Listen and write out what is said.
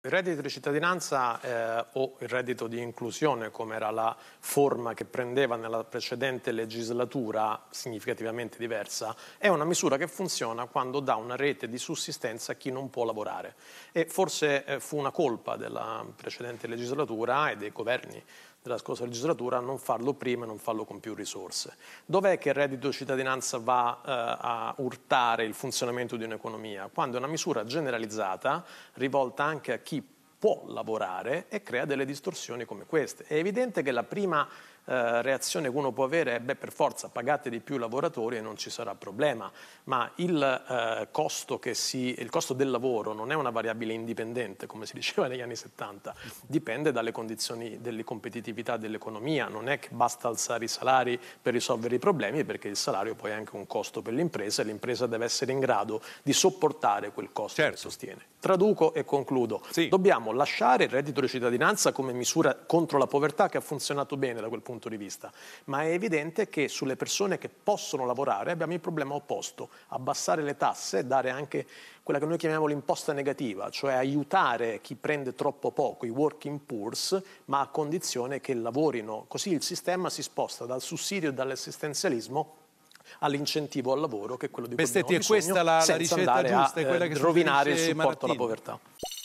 Il reddito di cittadinanza eh, o il reddito di inclusione, come era la forma che prendeva nella precedente legislatura, significativamente diversa, è una misura che funziona quando dà una rete di sussistenza a chi non può lavorare. E forse eh, fu una colpa della precedente legislatura e dei governi della scorsa legislatura non farlo prima e non farlo con più risorse. Dov'è che il reddito di cittadinanza va eh, a urtare il funzionamento di un'economia? Quando è una misura generalizzata, rivolta anche a chi può lavorare e crea delle distorsioni come queste. È evidente che la prima eh, reazione che uno può avere è eh, beh per forza pagate di più i lavoratori e non ci sarà problema, ma il, eh, costo si, il costo del lavoro non è una variabile indipendente come si diceva negli anni 70, dipende dalle condizioni delle competitività dell'economia, non è che basta alzare i salari per risolvere i problemi perché il salario poi è anche un costo per l'impresa e l'impresa deve essere in grado di sopportare quel costo certo. che sostiene. Traduco e concludo. Sì. Dobbiamo lasciare il reddito di cittadinanza come misura contro la povertà che ha funzionato bene da quel punto punto di vista, ma è evidente che sulle persone che possono lavorare abbiamo il problema opposto, abbassare le tasse dare anche quella che noi chiamiamo l'imposta negativa, cioè aiutare chi prende troppo poco, i working poors, ma a condizione che lavorino. Così il sistema si sposta dal sussidio e dall'assistenzialismo all'incentivo al lavoro che è quello di cui Bestetti, abbiamo bisogno, è questa la, la ricetta giusta, a, è eh, rovinare il supporto Marattino. alla povertà.